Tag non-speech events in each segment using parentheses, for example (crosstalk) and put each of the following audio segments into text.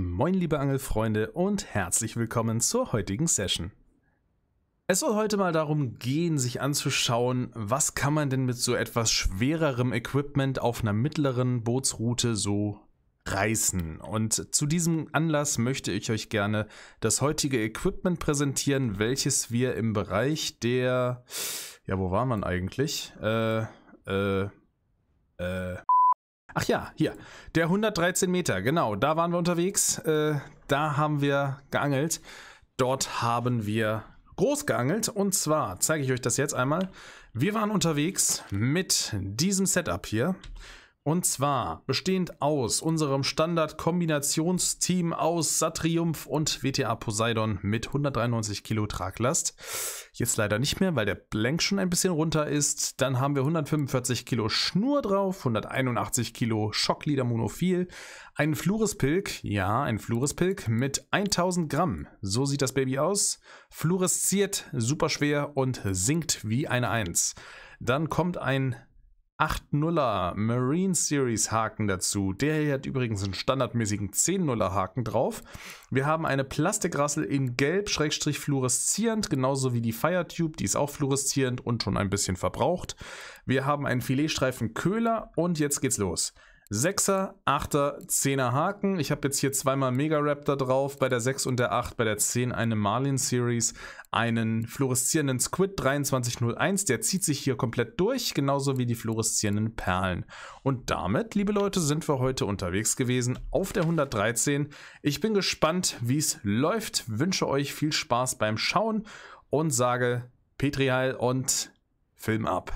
Moin liebe Angelfreunde und herzlich willkommen zur heutigen Session. Es soll heute mal darum gehen, sich anzuschauen, was kann man denn mit so etwas schwererem Equipment auf einer mittleren Bootsroute so reißen. Und zu diesem Anlass möchte ich euch gerne das heutige Equipment präsentieren, welches wir im Bereich der... Ja, wo war man eigentlich? Äh, äh, äh... Ach ja, hier. Der 113 Meter, genau. Da waren wir unterwegs. Äh, da haben wir geangelt. Dort haben wir groß geangelt. Und zwar zeige ich euch das jetzt einmal. Wir waren unterwegs mit diesem Setup hier. Und zwar bestehend aus unserem Standard-Kombinationsteam aus Satriumph und WTA Poseidon mit 193 Kilo Traglast. Jetzt leider nicht mehr, weil der Blank schon ein bisschen runter ist. Dann haben wir 145 Kilo Schnur drauf, 181 Kilo Schocklieder Monophil, einen Fluorespilk, ja, ein Fluorespilk mit 1000 Gramm. So sieht das Baby aus. Fluoresziert, super schwer und sinkt wie eine Eins. Dann kommt ein 8-0er Marine Series Haken dazu. Der hier hat übrigens einen standardmäßigen 10-0er Haken drauf. Wir haben eine Plastikrassel in gelb, schrägstrich fluoreszierend, genauso wie die Firetube, die ist auch fluoreszierend und schon ein bisschen verbraucht. Wir haben einen Filetstreifen Köhler und jetzt geht's los. Sechser, Achter, Zehner Haken. Ich habe jetzt hier zweimal Mega Raptor drauf, bei der 6 und der 8, bei der 10 eine Marlin Series, einen fluoreszierenden Squid 2301, der zieht sich hier komplett durch, genauso wie die fluoreszierenden Perlen. Und damit, liebe Leute, sind wir heute unterwegs gewesen auf der 113. Ich bin gespannt, wie es läuft, wünsche euch viel Spaß beim Schauen und sage Petri Heil und Film ab.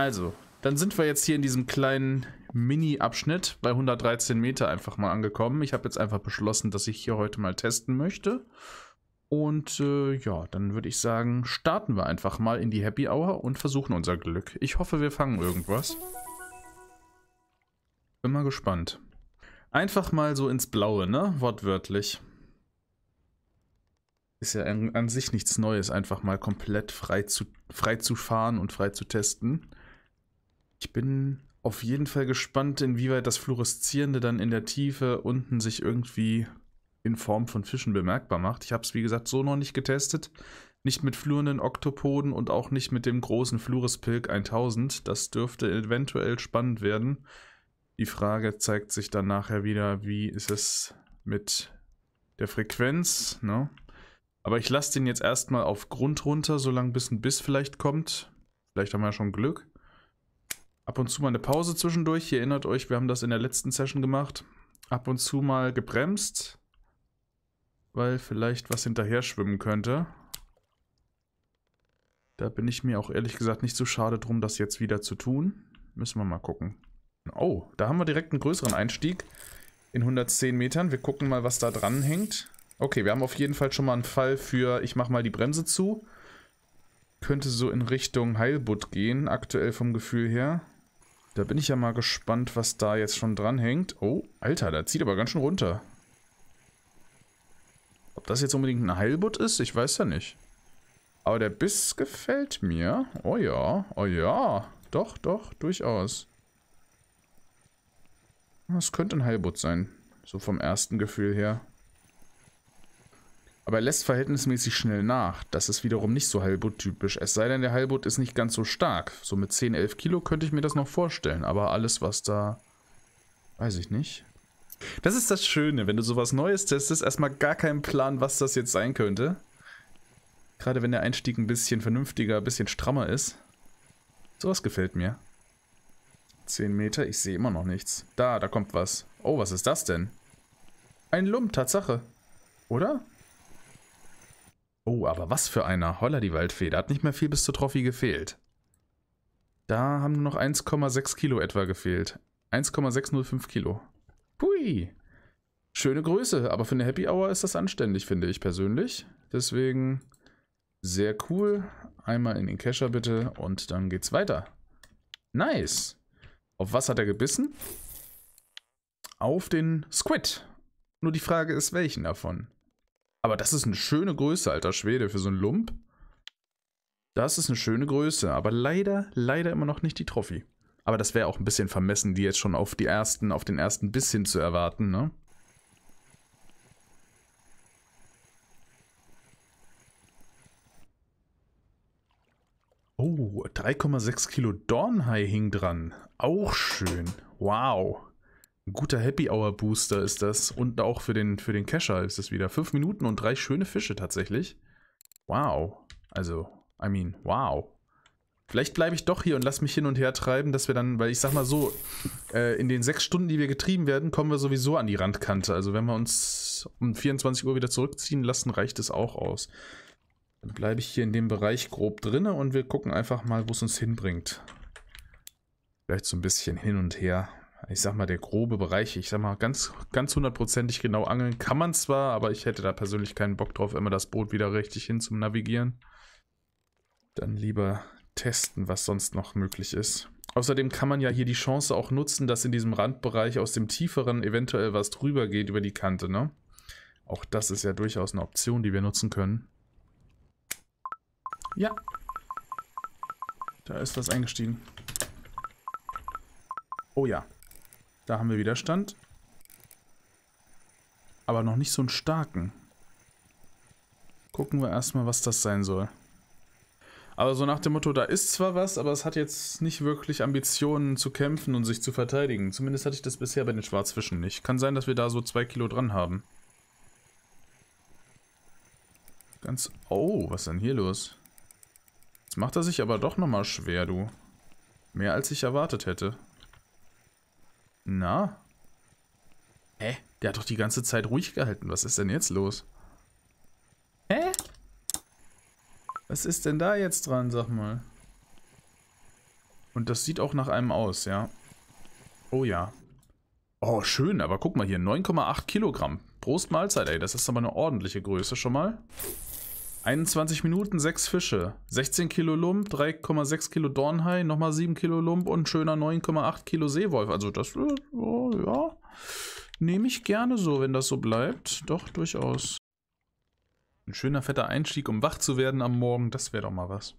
Also, dann sind wir jetzt hier in diesem kleinen Mini-Abschnitt bei 113 Meter einfach mal angekommen. Ich habe jetzt einfach beschlossen, dass ich hier heute mal testen möchte. Und äh, ja, dann würde ich sagen, starten wir einfach mal in die Happy Hour und versuchen unser Glück. Ich hoffe, wir fangen irgendwas. Bin mal gespannt. Einfach mal so ins Blaue, ne? Wortwörtlich. Ist ja an, sich nichts Neues, einfach mal komplett frei zu, frei zu fahren und frei zu testen. Ich bin auf jeden Fall gespannt, inwieweit das Fluoreszierende dann in der Tiefe unten sich irgendwie in Form von Fischen bemerkbar macht. Ich habe es, wie gesagt, so noch nicht getestet. Nicht mit flurenden Oktopoden und auch nicht mit dem großen Fluorespilk 1000. Das dürfte eventuell spannend werden. Die Frage zeigt sich dann nachher wieder, wie ist es mit der Frequenz. Ne? Aber ich lasse den jetzt erstmal auf Grund runter, solange bis ein Biss vielleicht kommt. Vielleicht haben wir ja schon Glück. Ab und zu mal eine Pause zwischendurch. Ihr erinnert euch, wir haben das in der letzten Session gemacht. Ab und zu mal gebremst, weil vielleicht was hinterher schwimmen könnte. Da bin ich mir auch ehrlich gesagt nicht so schade drum, das jetzt wieder zu tun. Müssen wir mal gucken. Oh, da haben wir direkt einen größeren Einstieg in 110 Metern. Wir gucken mal, was da dran hängt. Okay, wir haben auf jeden Fall schon mal einen Fall für, ich mache mal die Bremse zu. Könnte so in Richtung Heilbutt gehen, aktuell vom Gefühl her. Da bin ich ja mal gespannt, was da jetzt schon dranhängt. Oh, Alter, da zieht aber ganz schön runter. Ob das jetzt unbedingt ein Heilbutt ist, ich weiß ja nicht. Aber der Biss gefällt mir. Oh ja, oh ja. Doch, doch, durchaus. Das könnte ein Heilbutt sein. So vom ersten Gefühl her aber er lässt verhältnismäßig schnell nach. Das ist wiederum nicht so Halbut-typisch. Es sei denn, der Halbut ist nicht ganz so stark. So mit 10, 11 Kilo könnte ich mir das noch vorstellen. Aber alles, was da... Weiß ich nicht. Das ist das Schöne, wenn du sowas Neues testest, erstmal gar keinen Plan, was das jetzt sein könnte. Gerade wenn der Einstieg ein bisschen vernünftiger, ein bisschen strammer ist. Sowas gefällt mir. 10 Meter, ich sehe immer noch nichts. Da, da kommt was. Oh, was ist das denn? Ein Lump, Tatsache. Oder? Oh, aber was für einer. Holla die Waldfee. Da hat nicht mehr viel bis zur Trophy gefehlt. Da haben nur noch 1,6 Kilo etwa gefehlt. 1,605 Kilo. Hui. Schöne Größe, aber für eine Happy Hour ist das anständig, finde ich persönlich. Deswegen sehr cool. Einmal in den Kescher bitte und dann geht's weiter. Nice. Auf was hat er gebissen? Auf den Squid. Nur die Frage ist, welchen davon? Aber das ist eine schöne Größe, alter Schwede, für so einen Lump. Das ist eine schöne Größe, aber leider, leider immer noch nicht die Trophy. Aber das wäre auch ein bisschen vermessen, die jetzt schon auf die ersten, auf den ersten bisschen zu erwarten, ne? Oh, 3,6 Kilo Dornhai hing dran. Auch schön. Wow. Ein guter Happy Hour Booster ist das. Und auch für den, für den Kescher ist das wieder. Fünf Minuten und drei schöne Fische tatsächlich. Wow. Also, I mean, wow. Vielleicht bleibe ich doch hier und lass mich hin und her treiben, dass wir dann, weil ich sag mal so, äh, in den sechs Stunden, die wir getrieben werden, kommen wir sowieso an die Randkante. Also wenn wir uns um 24 Uhr wieder zurückziehen lassen, reicht es auch aus. Dann bleibe ich hier in dem Bereich grob drinne und wir gucken einfach mal, wo es uns hinbringt. Vielleicht so ein bisschen hin und her ich sag mal, der grobe Bereich, ich sag mal, ganz, ganz hundertprozentig genau angeln kann man zwar, aber ich hätte da persönlich keinen Bock drauf, immer das Boot wieder richtig hin zum Navigieren. Dann lieber testen, was sonst noch möglich ist. Außerdem kann man ja hier die Chance auch nutzen, dass in diesem Randbereich aus dem tieferen eventuell was drüber geht über die Kante, ne? Auch das ist ja durchaus eine Option, die wir nutzen können. Ja. Da ist was eingestiegen. Oh ja. Da haben wir Widerstand. Aber noch nicht so einen starken. Gucken wir erstmal, was das sein soll. Aber so nach dem Motto, da ist zwar was, aber es hat jetzt nicht wirklich Ambitionen zu kämpfen und sich zu verteidigen. Zumindest hatte ich das bisher bei den Schwarzfischen nicht. Kann sein, dass wir da so zwei Kilo dran haben. Ganz... Oh, was ist denn hier los? Jetzt macht er sich aber doch nochmal schwer, du. Mehr als ich erwartet hätte. Na? Hä? Der hat doch die ganze Zeit ruhig gehalten. Was ist denn jetzt los? Hä? Was ist denn da jetzt dran, sag mal? Und das sieht auch nach einem aus, ja. Oh ja. Oh, schön, aber guck mal hier, 9,8 Kilogramm. Prost Mahlzeit, ey. Das ist aber eine ordentliche Größe schon mal. 21 Minuten, 6 Fische. 16 Kilo Lump, 3,6 Kilo Dornhai, nochmal 7 Kilo Lump und schöner 9,8 Kilo Seewolf. Also das, äh, ja, nehme ich gerne so, wenn das so bleibt. Doch, durchaus. Ein schöner fetter Einstieg, um wach zu werden am Morgen, das wäre doch mal was.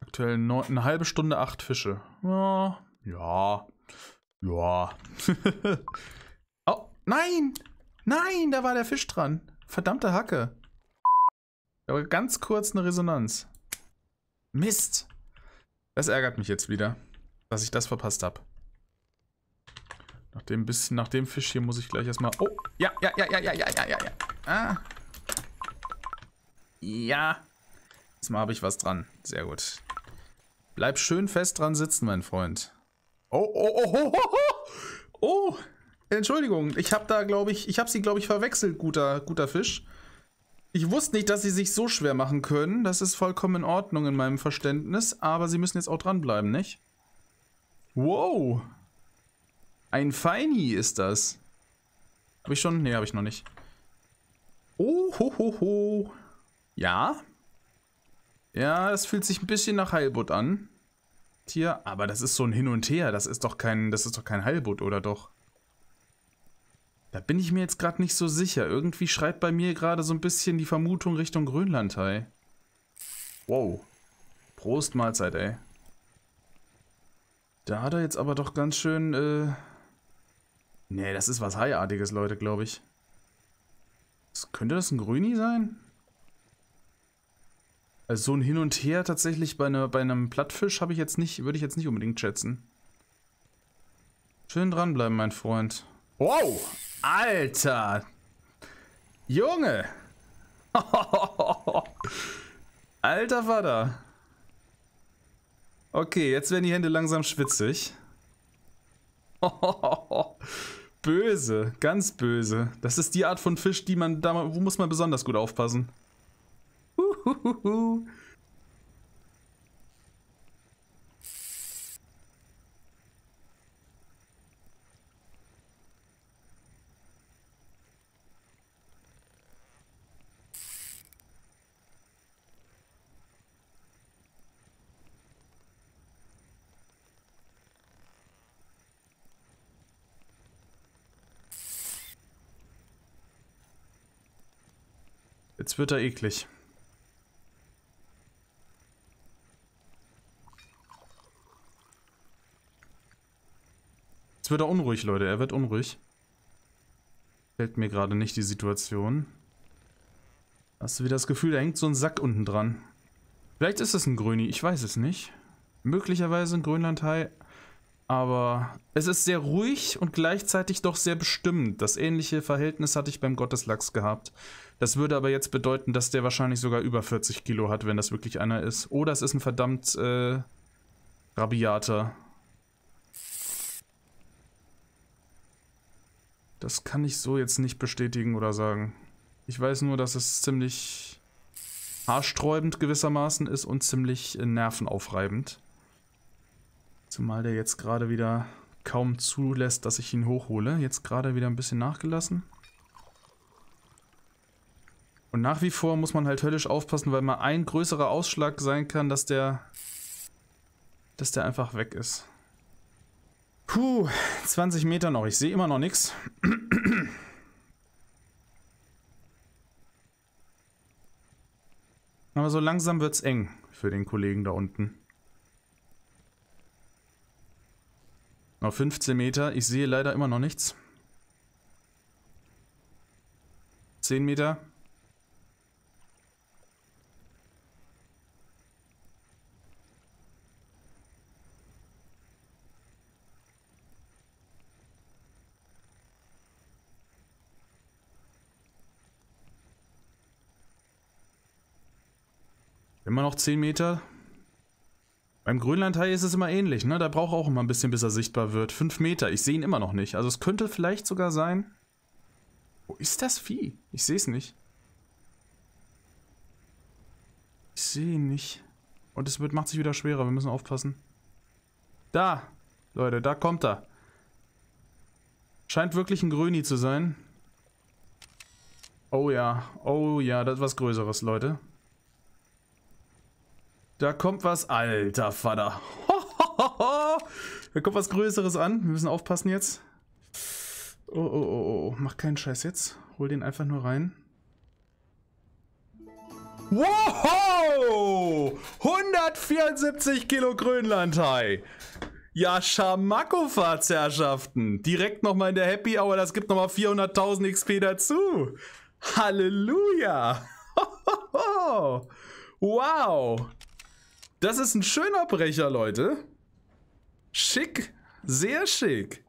Aktuell neun, eine halbe Stunde 8 Fische. Ja, ja, ja. (laughs) oh, nein, nein, da war der Fisch dran. Verdammte Hacke. Aber ganz kurz eine Resonanz. Mist! Das ärgert mich jetzt wieder, dass ich das verpasst habe. Nach dem bisschen, nach dem Fisch hier muss ich gleich erstmal. Oh! Ja, ja, ja, ja, ja, ja, ja, ja, ja. Ah. Ja. Diesmal habe ich was dran. Sehr gut. Bleib schön fest dran sitzen, mein Freund. Oh, oh, oh, oh, oh, oh. oh. oh. Entschuldigung, ich habe da, glaube ich, ich habe sie, glaube ich, verwechselt, guter, guter Fisch. Ich wusste nicht, dass sie sich so schwer machen können. Das ist vollkommen in Ordnung in meinem Verständnis. Aber sie müssen jetzt auch dranbleiben, nicht? Wow. Ein Feini ist das. Habe ich schon? Nee, habe ich noch nicht. Oh, ho, ho, ho. Ja. Ja, das fühlt sich ein bisschen nach Heilbutt an. Tier, aber das ist so ein Hin und Her. Das ist doch kein, das ist doch kein Heilbutt, oder doch? Da bin ich mir jetzt gerade nicht so sicher. Irgendwie schreibt bei mir gerade so ein bisschen die Vermutung Richtung Grönlandhai. Wow. Prost, Mahlzeit, ey. Da hat er jetzt aber doch ganz schön, äh... Nee, das ist was Haiartiges, Leute, glaube ich. Das, könnte das ein Grüni sein? Also so ein Hin und Her tatsächlich bei, ne, bei einem Plattfisch habe ich jetzt nicht, würde ich jetzt nicht unbedingt schätzen. Schön dranbleiben, mein Freund. Wow! Alter! Junge! (laughs) Alter Vater! Okay, jetzt werden die Hände langsam schwitzig. (laughs) böse, ganz böse. Das ist die Art von Fisch, die man da, wo muss man besonders gut aufpassen. Uhuhuhu. Jetzt wird er eklig. Jetzt wird er unruhig, Leute. Er wird unruhig. Fällt mir gerade nicht die Situation. Hast du wieder das Gefühl, da hängt so ein Sack unten dran. Vielleicht ist es ein Gröni, ich weiß es nicht. Möglicherweise ein Grönlandhai. Aber es ist sehr ruhig und gleichzeitig doch sehr bestimmt. Das ähnliche Verhältnis hatte ich beim Gotteslachs gehabt. Das würde aber jetzt bedeuten, dass der wahrscheinlich sogar über 40 Kilo hat, wenn das wirklich einer ist. Oder es ist ein verdammt äh, rabiater. Das kann ich so jetzt nicht bestätigen oder sagen. Ich weiß nur, dass es ziemlich haarsträubend gewissermaßen ist und ziemlich äh, nervenaufreibend. Zumal der jetzt gerade wieder kaum zulässt, dass ich ihn hochhole. Jetzt gerade wieder ein bisschen nachgelassen. Und nach wie vor muss man halt höllisch aufpassen, weil mal ein größerer Ausschlag sein kann, dass der, dass der einfach weg ist. Puh, 20 Meter noch. Ich sehe immer noch nichts. (clears throat) Aber so langsam wird es eng für den Kollegen da unten. Noch 15 Meter. Ich sehe leider immer noch nichts. 10 Meter. Immer noch 10 Meter. Beim Grönlandhai ist es immer ähnlich, ne? Da braucht auch immer ein bisschen, bis er sichtbar wird. Fünf Meter, ich sehe ihn immer noch nicht. Also es könnte vielleicht sogar sein... Wo ist das Vieh? Ich sehe es nicht. Ich sehe ihn nicht. Und es wird, macht sich wieder schwerer, wir müssen aufpassen. Da! Leute, da kommt er. Scheint wirklich ein Gröni zu sein. Oh ja, oh ja, das ist was Größeres, Leute. Da kommt was, alter Vater. (laughs) da kommt was Größeres an. Wir müssen aufpassen jetzt. Oh, oh, oh, oh, oh. Mach keinen Scheiß jetzt. Hol den einfach nur rein. Wow! 174 Kilo Grönlandhai. Ja, Schamakofahrt, Herrschaften. Direkt nochmal in der Happy Hour. Das gibt nochmal 400.000 XP dazu. Halleluja. (laughs) Wow. Das ist ein schöner Brecher, Leute. Schick. Sehr schick.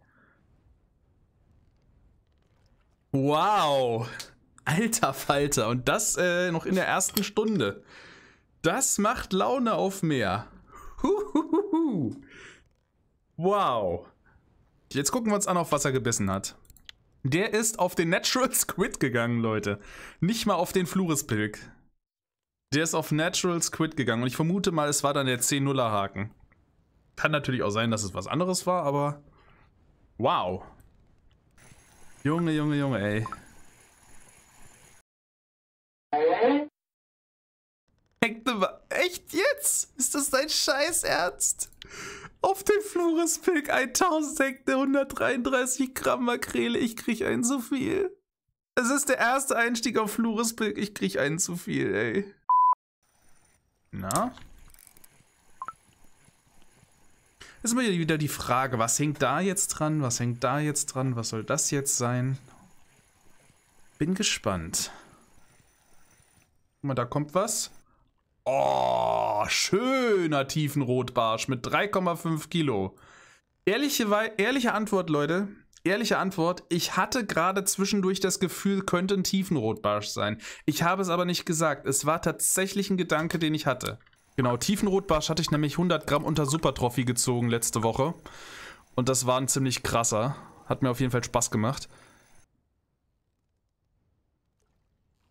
Wow. Alter Falter. Und das äh, noch in der ersten Stunde. Das macht Laune auf mehr. Wow. Jetzt gucken wir uns an, auf was er gebissen hat. Der ist auf den Natural Squid gegangen, Leute. Nicht mal auf den Fluorespilk. Der ist auf Natural Squid gegangen und ich vermute mal, es war dann der 10-0er Haken. Kann natürlich auch sein, dass es was anderes war, aber wow. Junge, Junge, Junge, ey. Ne Echt jetzt? Ist das dein Scheiß Ernst? Auf dem flores 1000 Hektar, 133 Gramm Makrele, ich krieg einen zu viel. Es ist der erste Einstieg auf flores ich krieg einen zu viel, ey. Na? Ist immer wieder die Frage, was hängt da jetzt dran? Was hängt da jetzt dran? Was soll das jetzt sein? Bin gespannt. Guck mal, da kommt was. Oh, schöner Tiefenrotbarsch mit 3,5 Kilo. Ehrliche, ehrliche Antwort, Leute. Ehrliche Antwort, ich hatte gerade zwischendurch das Gefühl, könnte ein Tiefenrotbarsch sein. Ich habe es aber nicht gesagt. Es war tatsächlich ein Gedanke, den ich hatte. Genau, Tiefenrotbarsch hatte ich nämlich 100 Gramm unter Supertrophy gezogen letzte Woche. Und das war ein ziemlich krasser. Hat mir auf jeden Fall Spaß gemacht.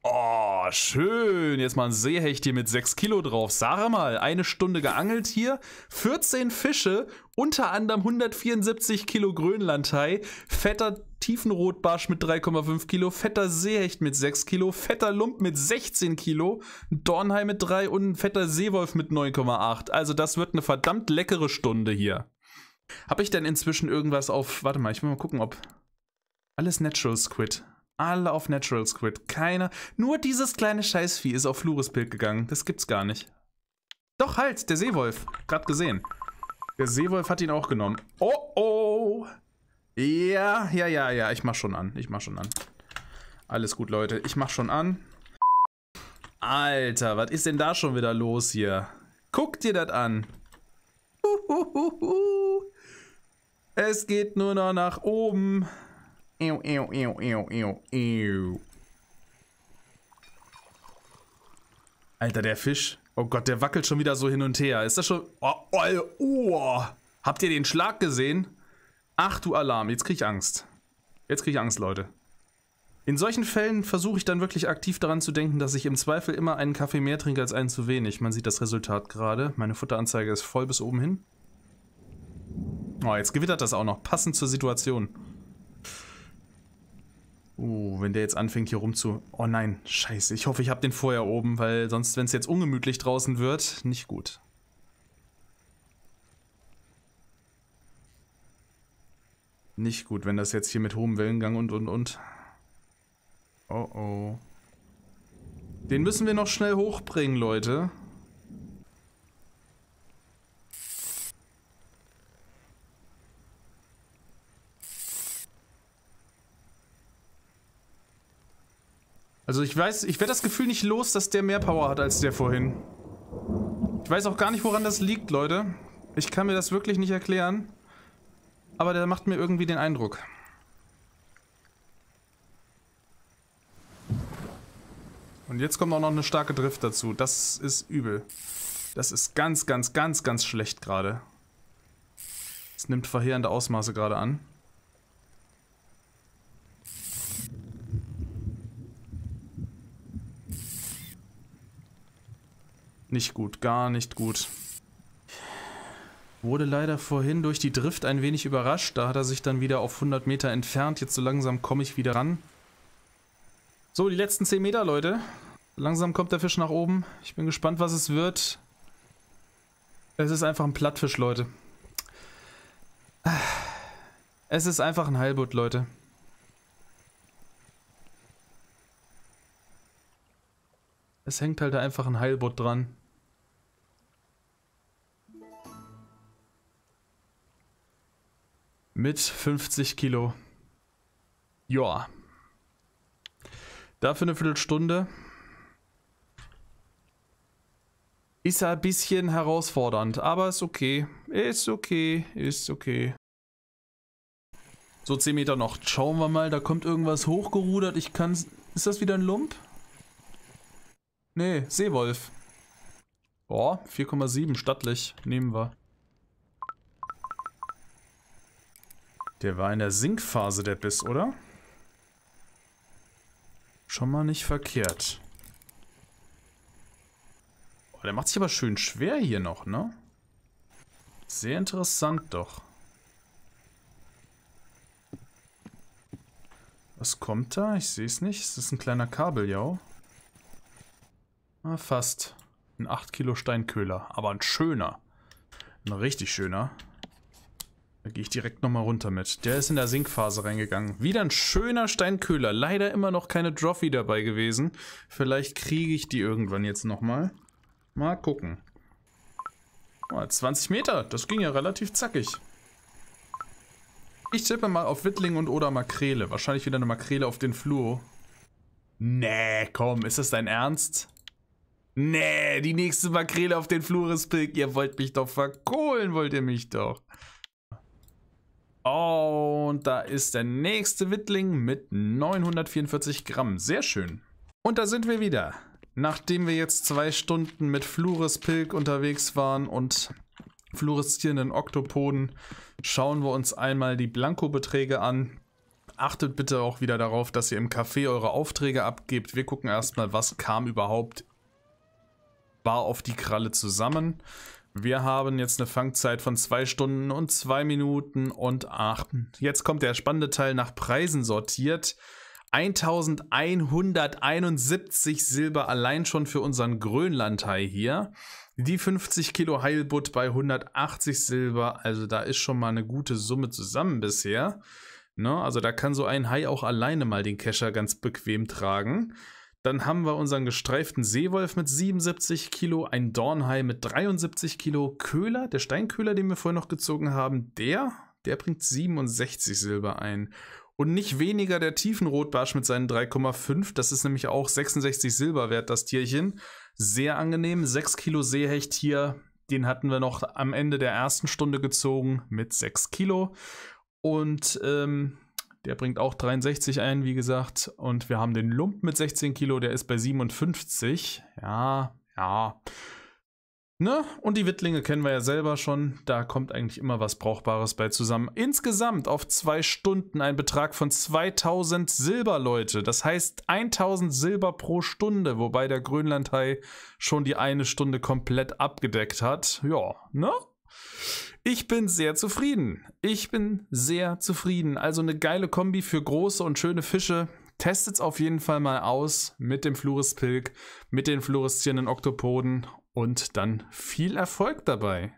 Oh, schön. Jetzt mal ein Seehecht hier mit 6 Kilo drauf. Sag mal, eine Stunde geangelt hier. 14 Fische, unter anderem 174 Kilo Grönlandhai, fetter Tiefenrotbarsch mit 3,5 Kilo, fetter Seehecht mit 6 Kilo, fetter Lump mit 16 Kilo, Dornhai mit 3 und ein fetter Seewolf mit 9,8. Also das wird eine verdammt leckere Stunde hier. Habe ich denn inzwischen irgendwas auf... Warte mal, ich will mal gucken, ob... Alles Natural Squid. Alle auf Natural Squid. Keiner. Nur dieses kleine Scheißvieh ist auf Flures gegangen. Das gibt's gar nicht. Doch, halt, der Seewolf. Gerade gesehen. Der Seewolf hat ihn auch genommen. Oh, oh. Ja, ja, ja, ja. Ich mach schon an. Ich mach schon an. Alles gut, Leute. Ich mach schon an. Alter, was ist denn da schon wieder los hier? Guck dir das an. Uhuhuhu. Es geht nur noch nach oben. Ew, ew, ew, ew, ew, ew. Alter, der Fisch. Oh Gott, der wackelt schon wieder so hin und her. Ist das schon... Oh, oh, oh. Habt ihr den Schlag gesehen? Ach du Alarm, jetzt krieg ich Angst. Jetzt krieg ich Angst, Leute. In solchen Fällen versuche ich dann wirklich aktiv daran zu denken, dass ich im Zweifel immer einen Kaffee mehr trinke als einen zu wenig. Man sieht das Resultat gerade. Meine Futteranzeige ist voll bis oben hin. Oh, jetzt gewittert das auch noch, passend zur Situation. Uh, wenn der jetzt anfängt hier rumzu... Oh nein, scheiße. Ich hoffe, ich habe den vorher oben, weil sonst, wenn es jetzt ungemütlich draußen wird, nicht gut. Nicht gut, wenn das jetzt hier mit hohem Wellengang und und und. Oh oh. Den müssen wir noch schnell hochbringen, Leute. Also ich weiß, ich werde das Gefühl nicht los, dass der mehr Power hat als der vorhin. Ich weiß auch gar nicht, woran das liegt, Leute. Ich kann mir das wirklich nicht erklären. Aber der macht mir irgendwie den Eindruck. Und jetzt kommt auch noch eine starke Drift dazu. Das ist übel. Das ist ganz, ganz, ganz, ganz schlecht gerade. Es nimmt verheerende Ausmaße gerade an. Nicht gut, gar nicht gut. Wurde leider vorhin durch die Drift ein wenig überrascht. Da hat er sich dann wieder auf 100 Meter entfernt. Jetzt so langsam komme ich wieder ran. So, die letzten 10 Meter, Leute. Langsam kommt der Fisch nach oben. Ich bin gespannt, was es wird. Es ist einfach ein Plattfisch, Leute. Es ist einfach ein Heilbutt, Leute. Es hängt halt einfach ein Heilbutt dran. Mit 50 Kilo. Ja. Dafür eine Viertelstunde. Ist ein bisschen herausfordernd, aber ist okay. Ist okay, ist okay. So, 10 Meter noch. Schauen wir mal, da kommt irgendwas hochgerudert. Ich kann... Ist das wieder ein Lump? Nee, Seewolf. Boah, 4,7, stattlich. Nehmen wir. Der war in der Sinkphase, der Biss, oder? Schon mal nicht verkehrt. Oh, der macht sich aber schön schwer hier noch, ne? Sehr interessant doch. Was kommt da? Ich sehe es nicht. Ist das ein kleiner Kabeljau? Ah, fast. Ein 8 Kilo Steinköhler. Aber ein schöner. Ein richtig schöner. Da gehe ich direkt nochmal runter mit. Der ist in der Sinkphase reingegangen. Wieder ein schöner Steinköhler. Leider immer noch keine Trophy dabei gewesen. Vielleicht kriege ich die irgendwann jetzt nochmal. Mal gucken. Oh, 20 Meter. Das ging ja relativ zackig. Ich tippe mal auf Wittling und oder Makrele. Wahrscheinlich wieder eine Makrele auf den Flur. Nee, komm. Ist das dein Ernst? Nee, die nächste Makrele auf den Flur ist Flurispig. Ihr wollt mich doch verkohlen, wollt ihr mich doch. Und da ist der nächste Wittling mit 944 Gramm. Sehr schön. Und da sind wir wieder. Nachdem wir jetzt zwei Stunden mit Flores Pilk unterwegs waren und fluoreszierenden Oktopoden, schauen wir uns einmal die Blankobeträge an. Achtet bitte auch wieder darauf, dass ihr im Café eure Aufträge abgebt. Wir gucken erstmal, was kam überhaupt bar auf die Kralle zusammen. Wir haben jetzt eine Fangzeit von 2 Stunden und 2 Minuten und 8. Jetzt kommt der spannende Teil nach Preisen sortiert. 1171 Silber allein schon für unseren Grönlandhai hier. Die 50 Kilo Heilbutt bei 180 Silber. Also da ist schon mal eine gute Summe zusammen bisher. Ne? Also da kann so ein Hai auch alleine mal den Kescher ganz bequem tragen. Dann haben wir unseren gestreiften Seewolf mit 77 Kilo, ein Dornhai mit 73 Kilo, Köhler, der Steinköhler, den wir vorhin noch gezogen haben, der, der bringt 67 Silber ein. Und nicht weniger der Tiefenrotbarsch mit seinen 3,5, das ist nämlich auch 66 Silber wert, das Tierchen. Sehr angenehm, 6 Kilo Seehecht hier, den hatten wir noch am Ende der ersten Stunde gezogen mit 6 Kilo. Und ähm, der bringt auch 63 ein, wie gesagt. Und wir haben den Lump mit 16 Kilo, der ist bei 57. Ja, ja. Ne? Und die Wittlinge kennen wir ja selber schon. Da kommt eigentlich immer was Brauchbares bei zusammen. Insgesamt auf zwei Stunden ein Betrag von 2000 Silber, Leute. Das heißt 1000 Silber pro Stunde, wobei der Grönlandhai schon die eine Stunde komplett abgedeckt hat. Ja, ne? Ich bin sehr zufrieden. Ich bin sehr zufrieden. Also eine geile Kombi für große und schöne Fische. Testet's auf jeden Fall mal aus mit dem Fluoris mit den fluoreszierenden Oktopoden und dann viel Erfolg dabei.